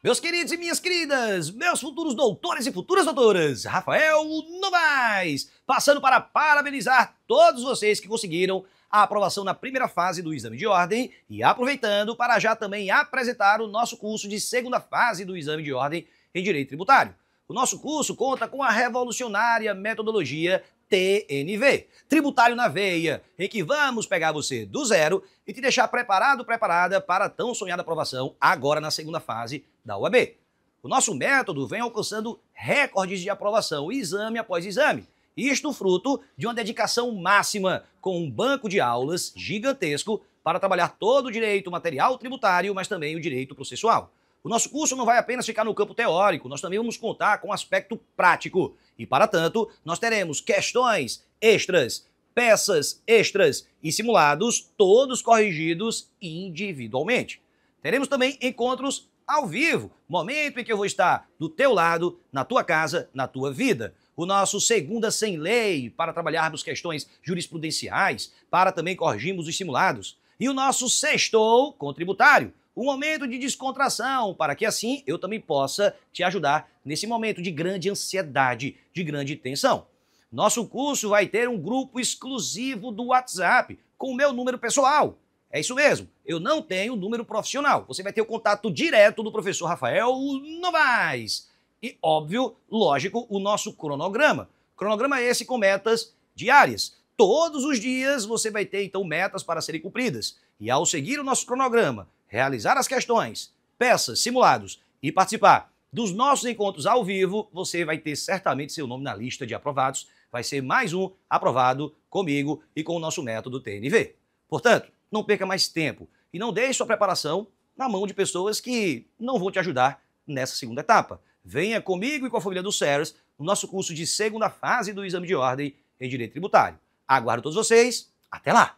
Meus queridos e minhas queridas, meus futuros doutores e futuras doutoras, Rafael Novaes, passando para parabenizar todos vocês que conseguiram a aprovação na primeira fase do exame de ordem e aproveitando para já também apresentar o nosso curso de segunda fase do exame de ordem em direito tributário. O nosso curso conta com a revolucionária metodologia TNV. Tributário na veia, em que vamos pegar você do zero e te deixar preparado, preparada para tão sonhada aprovação agora na segunda fase da UAB. O nosso método vem alcançando recordes de aprovação, exame após exame. Isto fruto de uma dedicação máxima, com um banco de aulas gigantesco para trabalhar todo o direito material tributário, mas também o direito processual. O nosso curso não vai apenas ficar no campo teórico, nós também vamos contar com o aspecto prático. E para tanto, nós teremos questões extras, peças extras e simulados, todos corrigidos individualmente. Teremos também encontros ao vivo, momento em que eu vou estar do teu lado, na tua casa, na tua vida. O nosso Segunda Sem Lei, para trabalharmos questões jurisprudenciais, para também corrigirmos os simulados. E o nosso Sextou com Tributário, um momento de descontração, para que assim eu também possa te ajudar nesse momento de grande ansiedade, de grande tensão. Nosso curso vai ter um grupo exclusivo do WhatsApp com o meu número pessoal. É isso mesmo, eu não tenho número profissional. Você vai ter o contato direto do professor Rafael Novaes. E, óbvio, lógico, o nosso cronograma. Cronograma esse com metas diárias. Todos os dias você vai ter, então, metas para serem cumpridas. E ao seguir o nosso cronograma, realizar as questões, peças, simulados e participar dos nossos encontros ao vivo, você vai ter certamente seu nome na lista de aprovados. Vai ser mais um aprovado comigo e com o nosso método TNV. Portanto, não perca mais tempo e não deixe sua preparação na mão de pessoas que não vão te ajudar nessa segunda etapa. Venha comigo e com a família do SERS no nosso curso de segunda fase do exame de ordem em direito tributário. Aguardo todos vocês. Até lá!